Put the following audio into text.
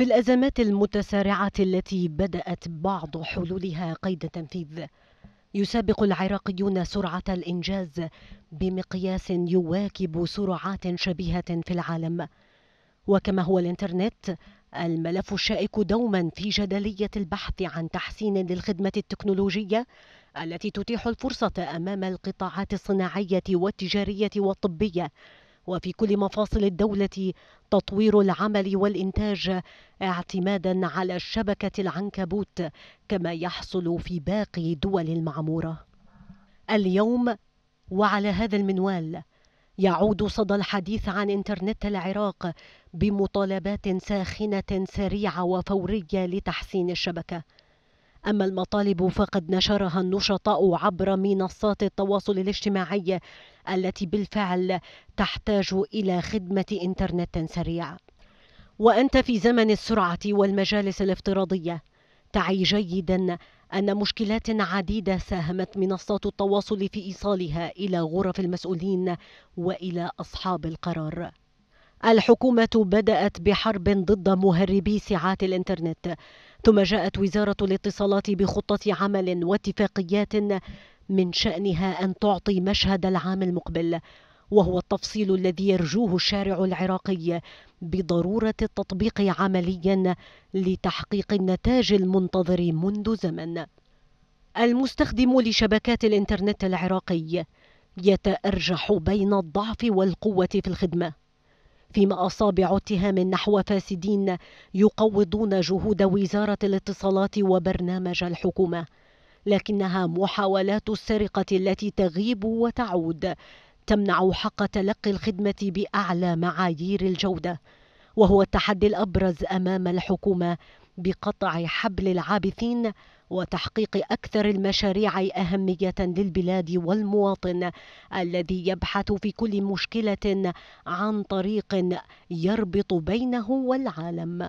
في الأزمات المتسارعة التي بدأت بعض حلولها قيد تنفيذ يسابق العراقيون سرعة الإنجاز بمقياس يواكب سرعات شبيهة في العالم وكما هو الإنترنت الملف الشائك دوما في جدلية البحث عن تحسين للخدمة التكنولوجية التي تتيح الفرصة أمام القطاعات الصناعية والتجارية والطبية وفي كل مفاصل الدولة تطوير العمل والإنتاج اعتمادا على الشبكة العنكبوت كما يحصل في باقي دول المعمورة اليوم وعلى هذا المنوال يعود صدى الحديث عن انترنت العراق بمطالبات ساخنة سريعة وفورية لتحسين الشبكة أما المطالب فقد نشرها النشطاء عبر منصات التواصل الاجتماعي التي بالفعل تحتاج إلى خدمة إنترنت سريع وأنت في زمن السرعة والمجالس الافتراضية تعي جيدا أن مشكلات عديدة ساهمت منصات التواصل في إيصالها إلى غرف المسؤولين وإلى أصحاب القرار الحكومة بدأت بحرب ضد مهربي ساعات الإنترنت ثم جاءت وزارة الاتصالات بخطة عمل واتفاقيات من شأنها أن تعطي مشهد العام المقبل وهو التفصيل الذي يرجوه الشارع العراقي بضرورة التطبيق عمليا لتحقيق النتاج المنتظر منذ زمن المستخدم لشبكات الإنترنت العراقي يتأرجح بين الضعف والقوة في الخدمة فيما أصابع اتهام نحو فاسدين يقوضون جهود وزارة الاتصالات وبرنامج الحكومة لكنها محاولات السرقة التي تغيب وتعود تمنع حق تلقي الخدمة بأعلى معايير الجودة وهو التحدي الأبرز أمام الحكومة بقطع حبل العابثين وتحقيق أكثر المشاريع أهمية للبلاد والمواطن الذي يبحث في كل مشكلة عن طريق يربط بينه والعالم